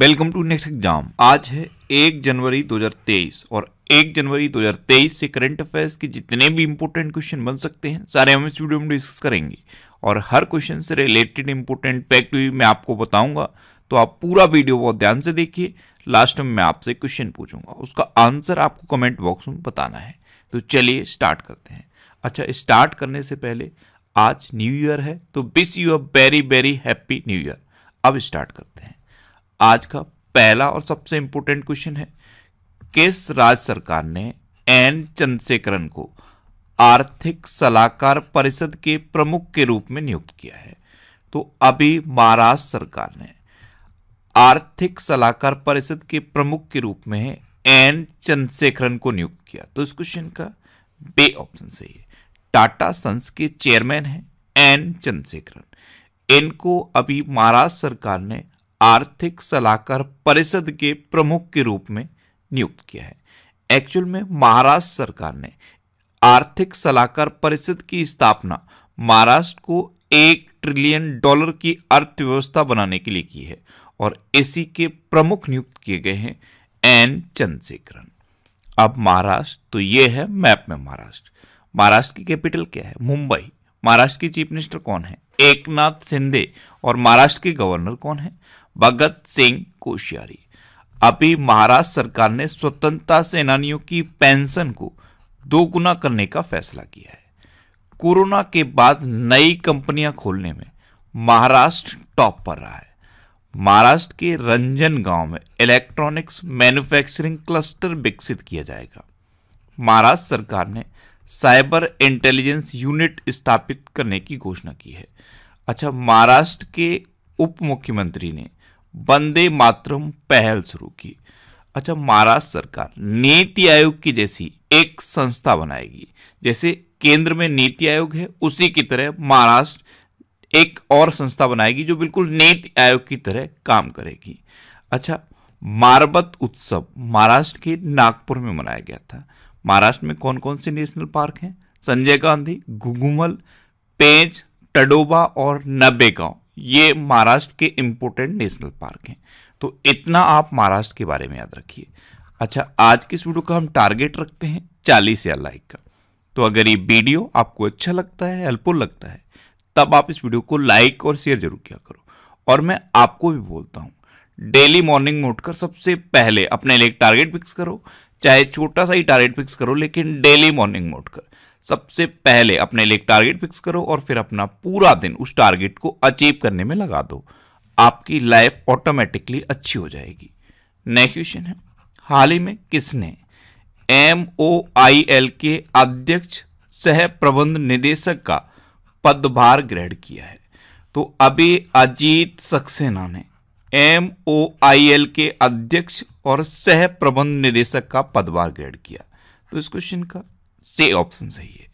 welcome to next exam आज है एक जनवरी 2023 और एक जनवरी 2023 से करंट अफेयर्स के जितने भी इंपॉर्टेंट क्वेश्चन बन सकते हैं सारे हम इस वीडियो में डिस्कस करेंगे और हर क्वेश्चन से रिलेटेड इंपॉर्टेंट फैक्ट भी मैं आपको बताऊंगा तो आप पूरा वीडियो बहुत ध्यान से देखिए लास्ट में मैं आपसे क्वेश्चन पूछूंगा उसका आंसर आपको कमेंट बॉक्स में बताना है तो चलिए स्टार्ट करते हैं अच्छा स्टार्ट करने से पहले आज न्यू ईयर है तो wish you a very very happy new year अब स्टार्ट करते हैं आज का पहला और सबसे इंपॉर्टेंट क्वेश्चन है किस राज्य सरकार ने एन चंद्रशेखरन को आर्थिक सलाहकार परिषद के प्रमुख के रूप में नियुक्त किया है तो अभी महाराष्ट्र सरकार ने आर्थिक सलाहकार परिषद के प्रमुख के रूप में एन चंद्रशेखरन को नियुक्त किया तो इस क्वेश्चन का बे ऑप्शन सही है टाटा सन्स के चेयरमैन हैं एन चंद्रशेखरन इनको अभी महाराष्ट्र सरकार ने आर्थिक सलाहकार परिषद के प्रमुख के रूप में नियुक्त किया है एक्चुअल में महाराष्ट्र सरकार ने आर्थिक सलाहकार परिषद की स्थापना महाराष्ट्र को एक ट्रिलियन डॉलर की अर्थव्यवस्था बनाने के लिए की है और इसी के प्रमुख नियुक्त किए गए हैं एन चंद्रशेखरन अब महाराष्ट्र तो ये है मैप में महाराष्ट्र महाराष्ट्र की कैपिटल क्या है मुंबई महाराष्ट्र की चीफ मिनिस्टर कौन है एकनाथ नाथ शिंदे और महाराष्ट्र के गवर्नर कौन है भगत सिंह कोश्यारी अभी महाराष्ट्र सरकार ने स्वतंत्रता सेनानियों की पेंशन को दोगुना करने का फैसला किया है कोरोना के बाद नई कंपनियां खोलने में महाराष्ट्र टॉप पर रहा है महाराष्ट्र के रंजन गांव में इलेक्ट्रॉनिक्स मैन्युफैक्चरिंग क्लस्टर विकसित किया जाएगा महाराष्ट्र सरकार ने साइबर इंटेलिजेंस यूनिट स्थापित करने की घोषणा की है अच्छा महाराष्ट्र के उप मुख्यमंत्री ने वंदे मातरम पहल शुरू की अच्छा महाराष्ट्र सरकार नीति आयोग की जैसी एक संस्था बनाएगी जैसे केंद्र में नीति आयोग है उसी की तरह महाराष्ट्र एक और संस्था बनाएगी जो बिल्कुल नीति आयोग की तरह काम करेगी अच्छा मारबत उत्सव महाराष्ट्र के नागपुर में मनाया गया था महाराष्ट्र में कौन कौन से नेशनल पार्क हैं संजय गांधी घुघुमल पेंच टडोबा और नब्बे गांव ये महाराष्ट्र के इम्पोर्टेंट नेशनल पार्क हैं तो इतना आप महाराष्ट्र के बारे में याद रखिए अच्छा आज की इस वीडियो का हम टारगेट रखते हैं चालीस या लाइक का तो अगर ये वीडियो आपको अच्छा लगता है हेल्पफुल लगता है तब आप इस वीडियो को लाइक और शेयर जरूर किया करो और मैं आपको भी बोलता हूँ डेली मॉर्निंग में उठकर सबसे पहले अपने लिए एक टारगेट फिक्स करो चाहे छोटा सा ही टारगेट फिक्स करो लेकिन डेली मॉर्निंग में उठकर सबसे पहले अपने लिए टारगेट फिक्स करो और फिर अपना पूरा दिन उस टारगेट को अचीव करने में लगा दो आपकी लाइफ ऑटोमेटिकली अच्छी हो जाएगी नेक्स्ट क्वेश्चन है हाल ही में किसने एम ओ आई एल के अध्यक्ष सह प्रबंध निदेशक का पदभार ग्रहण किया है तो अभी अजीत सक्सेना ने एम ओ आई एल के अध्यक्ष और सह प्रबंध निदेशक का पदभार ग्रहण किया तो इस क्वेश्चन का से ऑप्शन सही है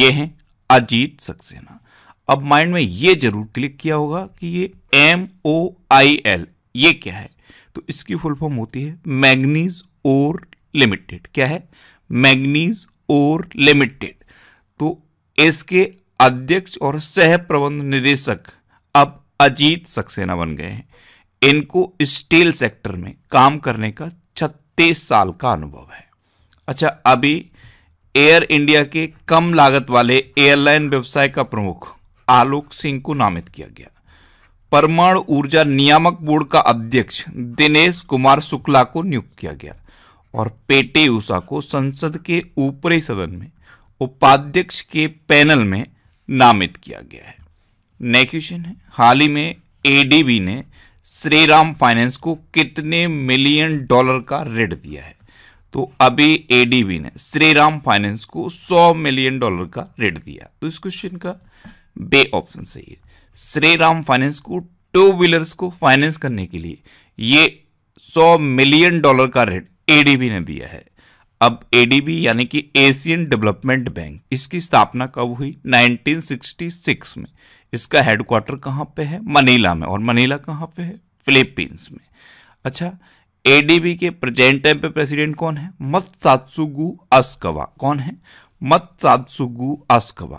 ये हैं अजीत सक्सेना अब माइंड में ये जरूर क्लिक किया होगा कि ये एम ओ आई एल ये क्या है तो इसकी फुल फॉर्म होती है मैग्नीज ओर लिमिटेड क्या है मैग्नीज ओर लिमिटेड तो इसके अध्यक्ष और सह प्रबंध निदेशक अब अजीत सक्सेना बन गए हैं इनको स्टील सेक्टर में काम करने का छत्तीस साल का अनुभव है अच्छा अभी एयर इंडिया के कम लागत वाले एयरलाइन व्यवसाय का प्रमुख आलोक सिंह को नामित किया गया परमाणु ऊर्जा नियामक बोर्ड का अध्यक्ष दिनेश कुमार शुक्ला को नियुक्त किया गया और पेटे उषा को संसद के ऊपरी सदन में उपाध्यक्ष के पैनल में नामित किया गया है नेक्शन है हाल ही में एडीबी ने श्रीराम फाइनेंस को कितने मिलियन डॉलर का ऋण दिया है तो अभी एडीबी ने श्रीराम फाइनेंस को 100 मिलियन डॉलर का रेट दिया तो इस क्वेश्चन का बे ऑप्शन सही है श्रीराम फाइनेंस को टू व्हीलर्स को फाइनेंस करने के लिए ये 100 मिलियन डॉलर का रेट एडीबी ने दिया है अब एडीबी यानी कि एशियन डेवलपमेंट बैंक इसकी स्थापना कब हुई 1966 में इसका हेडक्वार्टर कहाँ पे है मनीला में और मनीला कहाँ पे है फिलीपींस में अच्छा एडीबी के प्रेजेंट टाइम पे प्रेसिडेंट कौन है मत सातसुगु अस्कवा कौन है मत सातसुगु अस्कवा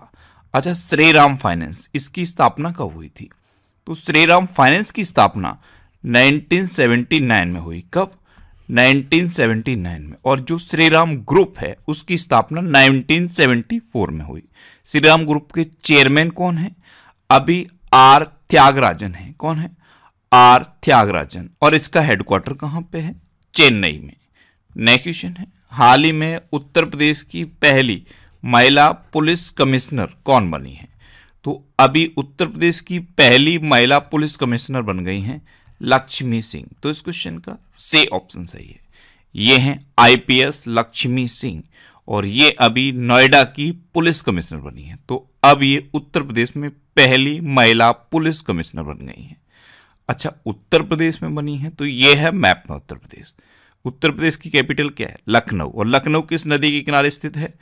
अच्छा श्री राम फाइनेंस इसकी स्थापना कब हुई थी तो श्री राम फाइनेंस की स्थापना 1979 में हुई कब 1979 में और जो श्री राम ग्रुप है उसकी स्थापना 1974 में हुई श्री राम ग्रुप के चेयरमैन कौन है अभी आर त्यागराजन है कौन है आर त्यागराजन और इसका हेडक्वार्टर कहाँ पे है चेन्नई में नेक्स्ट क्वेश्चन है हाल ही में उत्तर प्रदेश की पहली महिला पुलिस कमिश्नर कौन बनी है तो अभी उत्तर प्रदेश की पहली महिला पुलिस कमिश्नर बन गई हैं लक्ष्मी सिंह तो इस क्वेश्चन का से ऑप्शन सही है ये हैं आईपीएस लक्ष्मी सिंह और ये अभी नोएडा की पुलिस कमिश्नर बनी है तो अब ये उत्तर प्रदेश में पहली महिला पुलिस कमिश्नर बन गई हैं अच्छा उत्तर प्रदेश में बनी है तो यह है मैप में उत्तर प्रदेश उत्तर प्रदेश की कैपिटल क्या है लखनऊ और लखनऊ किस नदी के किनारे स्थित है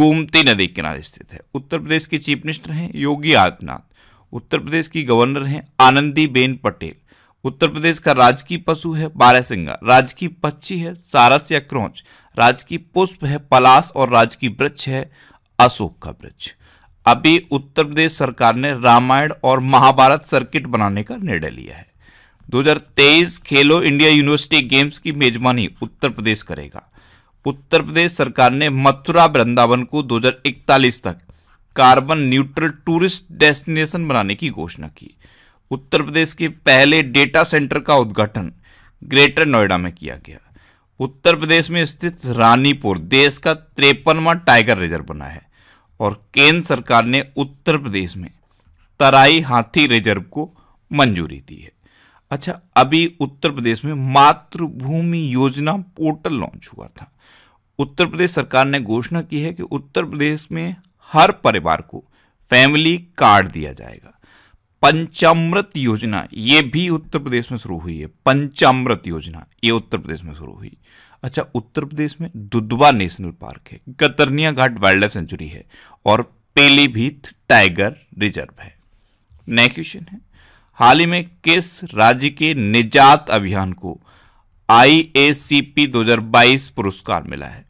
गोमती नदी के किनारे स्थित है उत्तर प्रदेश के चीफ मिनिस्टर हैं योगी आदित्यनाथ उत्तर प्रदेश की गवर्नर हैं आनंदीबेन पटेल उत्तर प्रदेश का राजकीय पशु है बारहसिंगा राजकीय पक्षी है सारस या क्रोच राजकीय पुष्प है पलास और राजकीय वृक्ष है अशोक का वृक्ष अभी उत्तर प्रदेश सरकार ने रामायण और महाभारत सर्किट बनाने का निर्णय लिया है 2023 खेलो इंडिया यूनिवर्सिटी गेम्स की मेजबानी उत्तर प्रदेश करेगा उत्तर प्रदेश सरकार ने मथुरा वृंदावन को 2041 तक कार्बन न्यूट्रल टूरिस्ट डेस्टिनेशन बनाने की घोषणा की उत्तर प्रदेश के पहले डेटा सेंटर का उद्घाटन ग्रेटर नोएडा में किया गया उत्तर प्रदेश में स्थित रानीपुर देश का त्रेपनवा टाइगर रिजर्व बना है और केंद्र सरकार ने उत्तर प्रदेश में तराई हाथी रिजर्व को मंजूरी दी है अच्छा अभी उत्तर प्रदेश में मातृभूमि योजना पोर्टल लॉन्च हुआ था उत्तर प्रदेश सरकार ने घोषणा की है कि उत्तर प्रदेश में हर परिवार को फैमिली कार्ड दिया जाएगा पंचामृत योजना ये भी उत्तर प्रदेश में शुरू हुई है पंचामृत योजना ये उत्तर प्रदेश में शुरू हुई अच्छा उत्तर प्रदेश में दुधवा नेशनल पार्क है Katarnia Ghat wildlife sanctuary है और पेलीभीत टाइगर रिजर्व है नेक्स्ट क्वेश्चन है हाल ही में किस राज्य के निजात अभियान को आईएसीपी 2022 पुरस्कार मिला है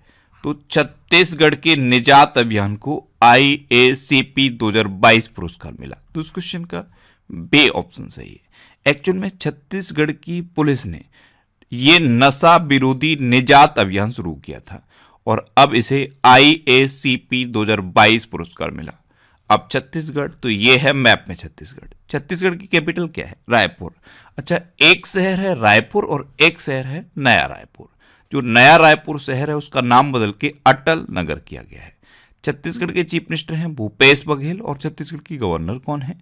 तो छत्तीसगढ़ के निजात अभियान को आईएसीपी 2022 पुरस्कार मिला तो इस क्वेश्चन का बे ऑप्शन सही है एक्चुअल में छत्तीसगढ़ की पुलिस ने ये नशा विरोधी निजात अभियान शुरू किया था और अब इसे आई ए सी पी दो पुरस्कार मिला अब छत्तीसगढ़ तो ये है मैप में छत्तीसगढ़ छत्तीसगढ़ की कैपिटल क्या है रायपुर अच्छा एक शहर है रायपुर और एक शहर है नया रायपुर जो नया रायपुर शहर है उसका नाम बदल के अटल नगर किया गया है छत्तीसगढ़ के चीफ मिनिस्टर हैं भूपेश बघेल और छत्तीसगढ़ की गवर्नर कौन है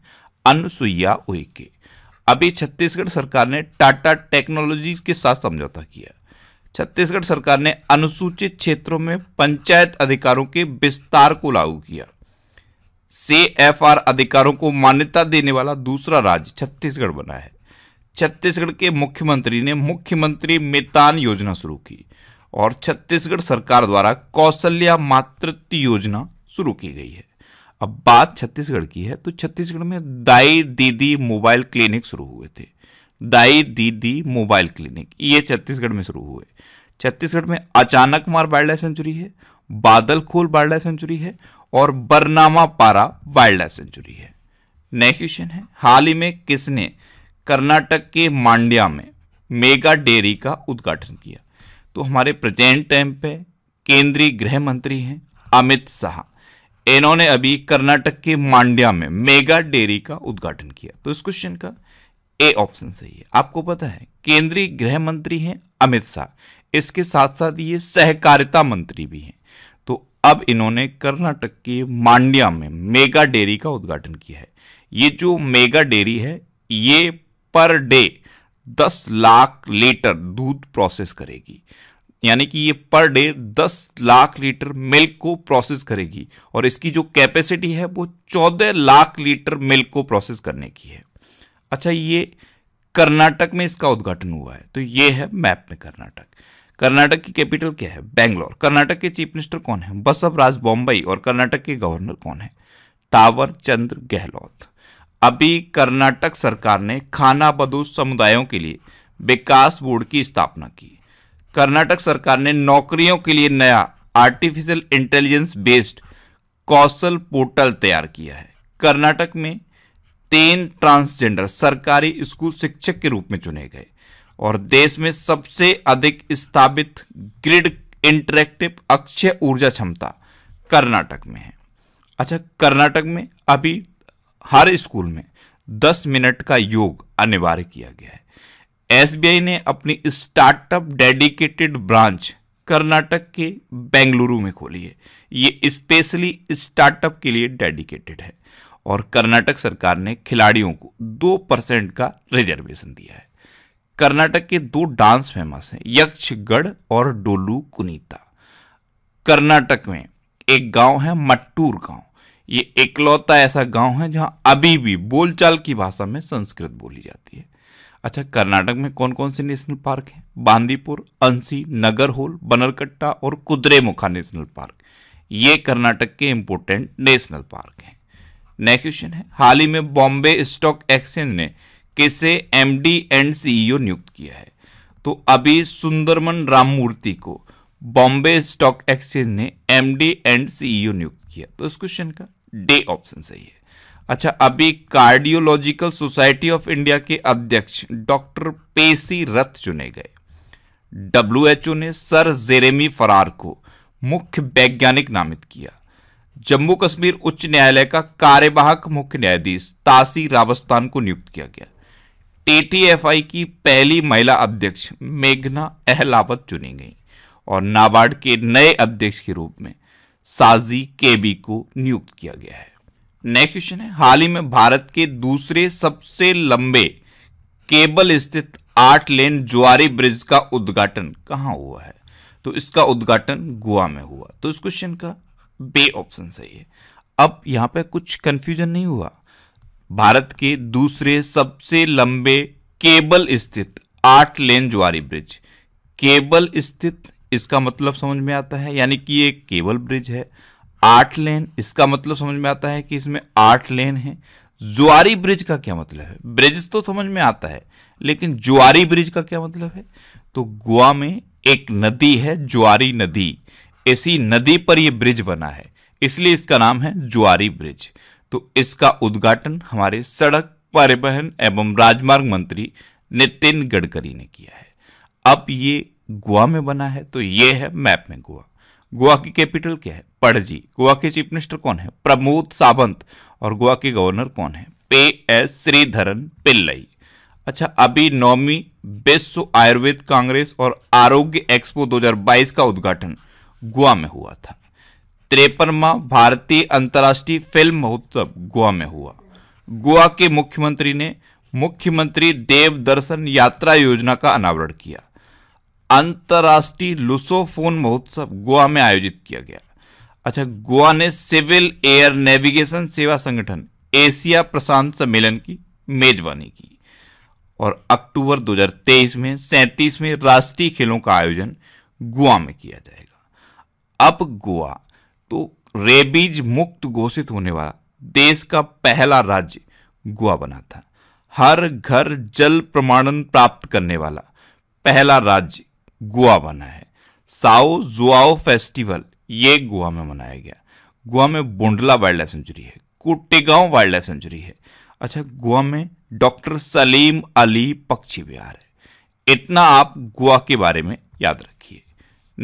अनुसुईया उइके अभी छत्तीसगढ़ सरकार ने टाटा टेक्नोलॉजीज के साथ समझौता किया छत्तीसगढ़ सरकार ने अनुसूचित क्षेत्रों में पंचायत अधिकारों के विस्तार को लागू किया से एफ आर अधिकारों को मान्यता देने वाला दूसरा राज्य छत्तीसगढ़ बना है छत्तीसगढ़ के मुख्यमंत्री ने मुख्यमंत्री मितान योजना शुरू की और छत्तीसगढ़ सरकार द्वारा कौशल्या मातृत्व योजना शुरू की गई है अब बात छत्तीसगढ़ की है तो छत्तीसगढ़ में दाई दीदी मोबाइल क्लिनिक शुरू हुए थे दाई दीदी मोबाइल क्लिनिक ये छत्तीसगढ़ में शुरू हुए छत्तीसगढ़ में अचानक मार वाइल्ड लाइफ सेंचुरी है बादलखोल वाइल्ड लाइफ सेंचुरी है और Barnawapara wildlife sanctuary है नेक्स्ट क्वेश्चन है हाल ही में किसने कर्नाटक के मांड्या में मेगा डेयरी का उद्घाटन किया तो हमारे प्रेजेंट टाइम पे केंद्रीय गृह मंत्री हैं अमित शाह इन्होंने अभी कर्नाटक के मांड्या में मेगा डेयरी का उद्घाटन किया तो इस क्वेश्चन का ए ऑप्शन सही है आपको पता है केंद्रीय गृह मंत्री हैं अमित शाह इसके साथ साथ ये सहकारिता मंत्री भी हैं तो अब इन्होंने कर्नाटक के मांड्या में मेगा डेयरी का उद्घाटन किया है ये जो मेगा डेयरी है ये पर डे दस लाख लीटर दूध प्रोसेस करेगी यानी कि ये per day 10 lakh litre milk को प्रोसेस करेगी और इसकी जो कैपेसिटी है वो 14 लाख लीटर मिल्क को प्रोसेस करने की है अच्छा ये कर्नाटक में इसका उद्घाटन हुआ है तो ये है मैप में कर्नाटक कर्नाटक की कैपिटल क्या है बेंगलोर कर्नाटक के चीफ मिनिस्टर कौन है बसवराज बॉम्बई और कर्नाटक के गवर्नर कौन है तावर चंद्र गहलोत अभी कर्नाटक सरकार ने खाना बदूस समुदायों के लिए विकास बोर्ड की स्थापना की कर्नाटक सरकार ने नौकरियों के लिए नया artificial intelligence based Kaushal portal तैयार किया है कर्नाटक में तीन ट्रांसजेंडर सरकारी स्कूल शिक्षक के रूप में चुने गए और देश में सबसे अधिक स्थापित ग्रिड इंटरेक्टिव अक्षय ऊर्जा क्षमता कर्नाटक में है अच्छा कर्नाटक में अभी हर स्कूल में दस मिनट का योग अनिवार्य किया गया है एसबीआई ने अपनी स्टार्टअप डेडिकेटेड ब्रांच कर्नाटक के बेंगलुरु में खोली है ये स्पेशली स्टार्टअप के लिए डेडिकेटेड है और कर्नाटक सरकार ने खिलाड़ियों को दो परसेंट का रिजर्वेशन दिया है कर्नाटक के दो डांस फेमस हैं यक्षगढ़ और डोलू कुनीता कर्नाटक में एक गांव है मट्टूर गांव ये इकलौता ऐसा गांव है जहां अभी भी बोलचाल की भाषा में संस्कृत बोली जाती है अच्छा कर्नाटक में कौन कौन से नेशनल पार्क हैं बांदीपुर अंसी नगर होल बनरकट्टा और कुद्रेमुखा नेशनल पार्क ये कर्नाटक के इम्पोर्टेंट नेशनल पार्क हैं नेक्स्ट क्वेश्चन है हाल ही में बॉम्बे स्टॉक एक्सचेंज ने किसे डी एंड सीईओ नियुक्त किया है तो अभी सुंदरमन राममूर्ति को बॉम्बे स्टॉक एक्सचेंज ने एम एंड सीईओ नियुक्त किया तो इस क्वेश्चन का डे ऑप्शन सही है अच्छा अभी कार्डियोलॉजिकल सोसाइटी ऑफ इंडिया के अध्यक्ष डॉक्टर पेसी रथ चुने गए डब्ल्यूएचओ ने सर जेरेमी फरार को मुख्य वैज्ञानिक नामित किया जम्मू कश्मीर उच्च न्यायालय का कार्यवाहक मुख्य न्यायाधीश तासी रावस्तान को नियुक्त किया गया टीटीएफआई की पहली महिला अध्यक्ष मेघना अहलावत चुनी गई और नाबार्ड के नए अध्यक्ष के रूप में साजी केबी को नियुक्त किया गया है नेक्स्ट क्वेश्चन है हाल ही में भारत के दूसरे सबसे लंबे केबल स्थित आठ लेन ज्वारी ब्रिज का उद्घाटन कहां हुआ है तो इसका उद्घाटन गोवा में हुआ तो इस क्वेश्चन का बे ऑप्शन सही है अब यहां पे कुछ कंफ्यूजन नहीं हुआ भारत के दूसरे सबसे लंबे केबल स्थित आठ लेन ज्वारी ब्रिज केबल स्थित इसका मतलब समझ में आता है यानी कि ये केबल ब्रिज है आठ लेन इसका मतलब समझ में आता है कि इसमें आठ लेन है जुआरी ब्रिज का क्या मतलब है ब्रिज तो समझ में आता है लेकिन जुआरी ब्रिज का क्या मतलब है तो गोवा में एक नदी है जुआरी नदी इसी नदी पर यह ब्रिज बना है इसलिए इसका नाम है जुआरी ब्रिज तो इसका उद्घाटन हमारे सड़क परिवहन एवं राजमार्ग मंत्री नितिन गडकरी ने किया है अब ये गोवा में बना है तो ये है मैप में गोवा गोवा की कैपिटल क्या है पड़जी गोवा के चीफ मिनिस्टर कौन है प्रमोद सावंत और गोवा के गवर्नर कौन है पे एस श्रीधरन पिल्लई अच्छा अभी नौवीं विश्व आयुर्वेद कांग्रेस और आरोग्य एक्सपो 2022 का उद्घाटन गोवा में हुआ था त्रेपनवा भारतीय अंतर्राष्ट्रीय फिल्म महोत्सव गोवा में हुआ गोवा के मुख्यमंत्री ने मुख्यमंत्री देव दर्शन यात्रा योजना का अनावरण किया अंतर्राष्ट्रीय लुसोफोन महोत्सव गोवा में आयोजित किया गया अच्छा गोवा ने सिविल एयर नेविगेशन सेवा संगठन एशिया प्रशांत सम्मेलन की मेजबानी की और अक्टूबर 2023 में में राष्ट्रीय खेलों का आयोजन गोवा में किया जाएगा अब गोवा तो रेबीज मुक्त घोषित होने वाला देश का पहला राज्य गोवा बना था हर घर जल प्रमाणन प्राप्त करने वाला पहला राज्य गोवा बना है साओ जुआओ फेस्टिवल ये गोवा में मनाया गया गोवा में बोंडला वाइल्ड लाइफ सेंचुरी है कोटेगांव वाइल्ड लाइफ सेंचुरी है अच्छा गोवा में डॉक्टर सलीम अली पक्षी विहार है इतना आप गोवा के बारे में याद रखिए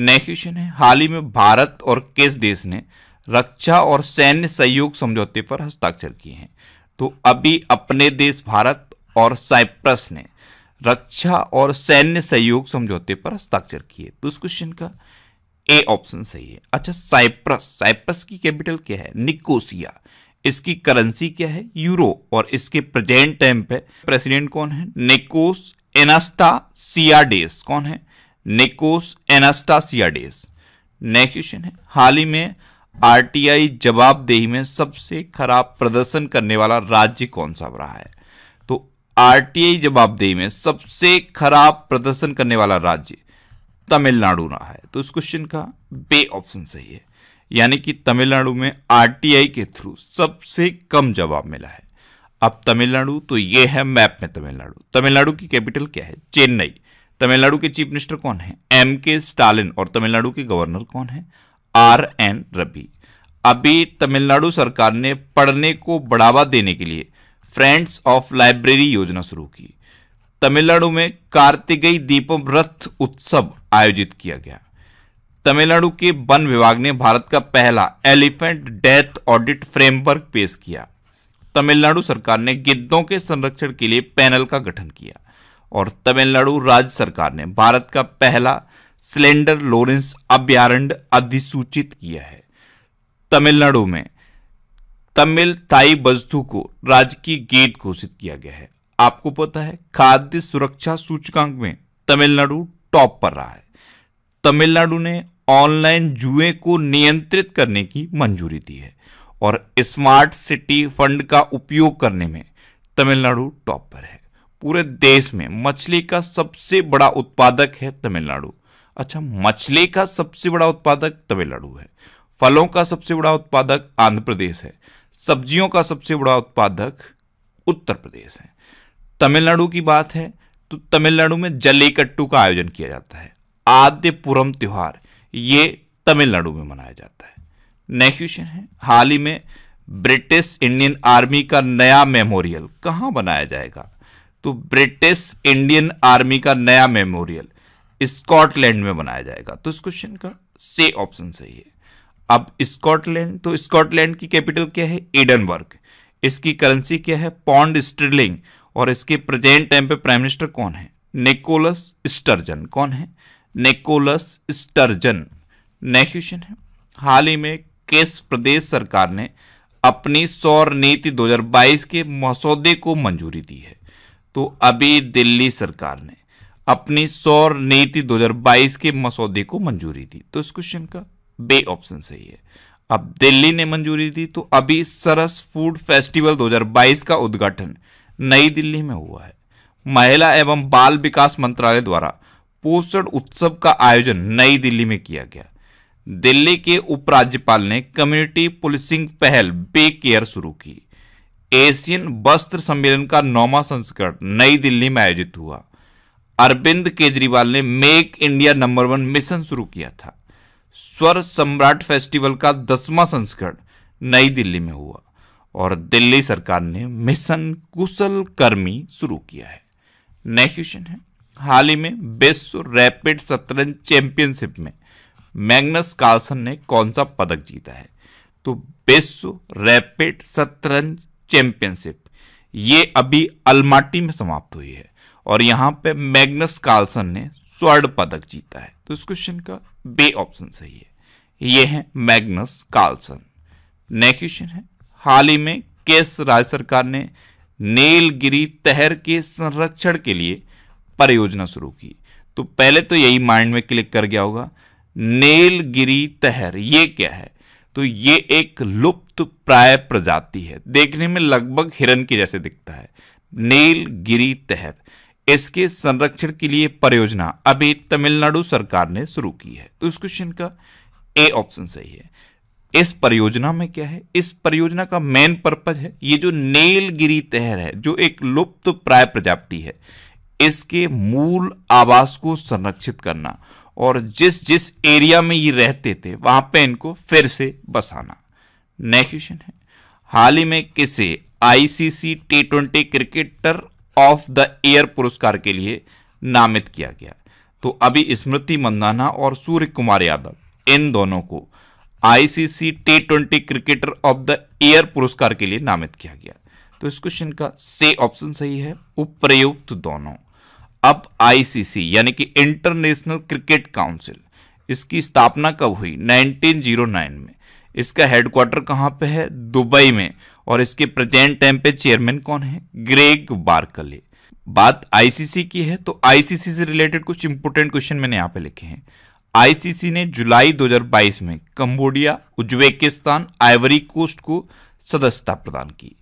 नेक्स्ट क्वेश्चन है हाल ही में भारत और किस देश ने रक्षा और सैन्य सहयोग समझौते पर हस्ताक्षर किए हैं तो अभी अपने देश भारत और साइप्रस ने रक्षा और सैन्य सहयोग समझौते पर हस्ताक्षर किए तो इस क्वेश्चन का ए ऑप्शन सही है अच्छा साइप्रस साइप्रस की कैपिटल क्या है निकोसिया इसकी करेंसी क्या है यूरो और इसके प्रेजेंट टाइम पे प्रेसिडेंट कौन है निकोस एनास्टा सियाडेस कौन है निकोस एनास्टा सियाडेस नेक्स्ट क्वेश्चन है हाल ही में आरटीआई जवाबदेही में सबसे खराब प्रदर्शन करने वाला राज्य कौन सा रहा है तो आरटीआई जवाबदेही में सबसे खराब प्रदर्शन करने वाला राज्य तमिलनाडु रहा है तो इस क्वेश्चन का बे ऑप्शन सही है यानी कि तमिलनाडु में आरटीआई के थ्रू सबसे कम जवाब मिला है अब तमिलनाडु तो ये है मैप में तमिलनाडु तमिलनाडु की कैपिटल क्या है चेन्नई तमिलनाडु के चीफ मिनिस्टर कौन है एम के स्टालिन और तमिलनाडु के गवर्नर कौन है आर एन रबी अभी तमिलनाडु सरकार ने पढ़ने को बढ़ावा देने के लिए फ्रेंड्स ऑफ लाइब्रेरी योजना शुरू की तमिलनाडु में कार्तिकेय दीपम रथ उत्सव आयोजित किया गया तमिलनाडु के वन विभाग ने भारत का पहला एलिफेंट डेथ ऑडिट फ्रेमवर्क पेश किया तमिलनाडु सरकार ने गिद्धों के संरक्षण के लिए पैनल का गठन किया और तमिलनाडु राज्य सरकार ने भारत का पहला सिलेंडर लोरेंस अभ्यारण्य अधिसूचित किया है तमिलनाडु में तमिल ताई बस्तु को राजकीय गीत घोषित किया गया है आपको पता है खाद्य सुरक्षा सूचकांक में तमिलनाडु टॉप पर रहा है तमिलनाडु ने ऑनलाइन जुए को नियंत्रित करने की मंजूरी दी है और स्मार्ट सिटी फंड का उपयोग करने में तमिलनाडु टॉप पर है पूरे देश में मछली का सबसे बड़ा उत्पादक है तमिलनाडु अच्छा मछली का सबसे बड़ा उत्पादक तमिलनाडु है फलों का सबसे बड़ा उत्पादक आंध्र प्रदेश है सब्जियों का सबसे बड़ा उत्पादक उत्तर प्रदेश है तमिलनाडु की बात है तो तमिलनाडु में जल्लीकट्टू का आयोजन किया जाता है आद्यपुरम त्यौहार ये तमिलनाडु में मनाया जाता है नेक्स्ट क्वेश्चन है हाल ही में ब्रिटिश इंडियन आर्मी का नया मेमोरियल कहाँ बनाया जाएगा तो ब्रिटिश इंडियन आर्मी का नया मेमोरियल स्कॉटलैंड में बनाया जाएगा तो इस क्वेश्चन का से ऑप्शन सही है अब स्कॉटलैंड तो स्कॉटलैंड की कैपिटल क्या है एडनबर्ग इसकी करेंसी क्या है पॉन्ड स्ट्रिलिंग और इसके प्रेजेंट टाइम पे प्राइम मिनिस्टर कौन है निकोलस स्टर्जन कौन है निकोलस स्टर्जन नेक्स्ट क्वेश्चन है हाल ही में किस प्रदेश सरकार ने अपनी सौर नीति 2022 के मसौदे को मंजूरी दी है तो अभी दिल्ली सरकार ने अपनी सौर नीति 2022 के मसौदे को मंजूरी दी तो इस क्वेश्चन का बे ऑप्शन सही है अब दिल्ली ने मंजूरी दी तो अभी सरस फूड फेस्टिवल 2022 का उद्घाटन नई दिल्ली में हुआ है महिला एवं बाल विकास मंत्रालय द्वारा पोषण उत्सव का आयोजन नई दिल्ली में किया गया दिल्ली के उपराज्यपाल ने कम्युनिटी पुलिसिंग पहल बे केयर शुरू की एशियन वस्त्र सम्मेलन का नौवा संस्करण नई दिल्ली में आयोजित हुआ अरविंद केजरीवाल ने make India number one mission शुरू किया था स्वर सम्राट फेस्टिवल का दसवां संस्करण नई दिल्ली में हुआ और दिल्ली सरकार ने मिशन कुशल कर्मी शुरू किया है नेक्स्ट क्वेश्चन है हाल ही में विश्व रैपिड शतरंज चैंपियनशिप में मैग्नस कार्लसन ने कौन सा पदक जीता है तो विश्व रैपिड शतरंज चैंपियनशिप ये अभी अलमाटी में समाप्त हुई है और यहाँ पे मैग्नस कार्लसन ने स्वर्ण पदक जीता है तो इस क्वेश्चन का बे ऑप्शन सही है ये है मैग्नस कार्लसन नेक्स्ट क्वेश्चन है हाल ही में केस राज्य सरकार ने नीलगिरी तहर के संरक्षण के लिए परियोजना शुरू की तो पहले तो यही माइंड में क्लिक कर गया होगा नीलगिरी तहर ये क्या है तो ये एक लुप्त प्राय प्रजाति है देखने में लगभग हिरन के जैसे दिखता है नीलगिरी तहर इसके संरक्षण के लिए परियोजना अभी तमिलनाडु सरकार ने शुरू की है तो इस क्वेश्चन का ए ऑप्शन सही है इस परियोजना में क्या है इस परियोजना का मेन पर्पज है ये जो नीलगिरी तहर है जो एक लुप्त प्राय प्रजाति है इसके मूल आवास को संरक्षित करना और जिस जिस एरिया में ये रहते थे वहां पे इनको फिर से बसाना नेक्स्ट क्वेश्चन है हाल ही में किसे ICC T twenty cricketer of the year पुरस्कार के लिए नामित किया गया तो अभी स्मृति मंदाना और सूर्य कुमार यादव इन दोनों को ICC T twenty cricketer of the year पुरस्कार के लिए नामित किया गया तो इस क्वेश्चन का से ऑप्शन सही है उपयुक्त दोनों अब आईसीसी यानी कि इंटरनेशनल क्रिकेट काउंसिल इसकी स्थापना कब हुई 1909 में इसका हेडक्वार्टर कहां पे है दुबई में और इसके प्रेजेंट टाइम पे चेयरमैन कौन है ग्रेग बार्कले बात आईसीसी की है तो आईसीसी से रिलेटेड कुछ इंपोर्टेंट क्वेश्चन मैंने यहां पे लिखे हैं आईसीसी ने जुलाई 2022 में कंबोडिया उज्बेकिस्तान आइवरी कोस्ट को सदस्यता प्रदान की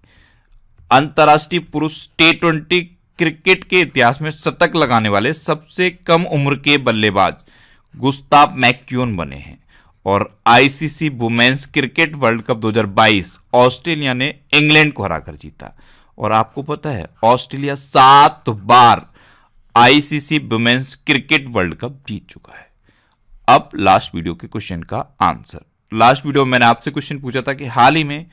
अंतर्राष्ट्रीय पुरुष टी ट्वेंटी क्रिकेट के इतिहास में शतक लगाने वाले सबसे कम उम्र के बल्लेबाज गुस्ताब मैक्यून बने हैं और ICC women's cricket world cup 2022 Australia ने इंग्लैंड को हराकर जीता और आपको पता है ऑस्ट्रेलिया सात बार ICC women's cricket world cup जीत चुका है अब लास्ट वीडियो के क्वेश्चन का आंसर लास्ट वीडियो में मैंने आपसे क्वेश्चन पूछा था कि हाल ही में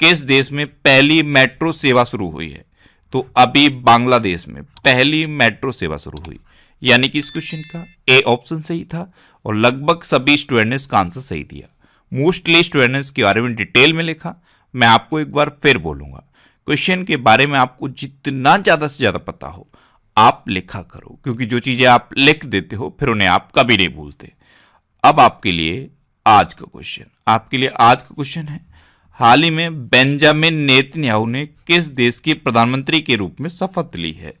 किस देश में पहली मेट्रो सेवा शुरू हुई है तो अभी बांग्लादेश में पहली मेट्रो सेवा शुरू हुई यानी कि इस क्वेश्चन का ए ऑप्शन सही था और लगभग सभी स्टूडेंट ने इसका आंसर सही दिया मोस्टली स्टूडेंट ने इसके बारे में डिटेल में लिखा मैं आपको एक बार फिर बोलूंगा क्वेश्चन के बारे में आपको जितना ज़्यादा से ज़्यादा पता हो आप लिखा करो क्योंकि जो चीज़ें आप लिख देते हो फिर उन्हें आप कभी नहीं भूलते अब आपके लिए आज का क्वेश्चन आपके लिए आज का क्वेश्चन है हाल ही में बेंजामिन नेतन्याहू ने किस देश के प्रधानमंत्री के रूप में शपथ ली है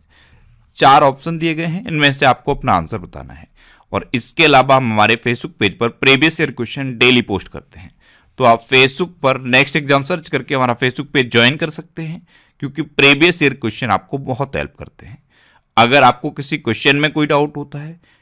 चार ऑप्शन दिए गए हैं इनमें से आपको अपना आंसर बताना है और इसके अलावा हम हमारे फेसबुक पेज पर previous year question daily post करते हैं तो आप फेसबुक पर नेक्स्ट एग्जाम सर्च करके हमारा फेसबुक पेज ज्वाइन कर सकते हैं क्योंकि प्रीवियस ईयर क्वेश्चन आपको बहुत हेल्प करते हैं अगर आपको किसी क्वेश्चन में कोई डाउट होता है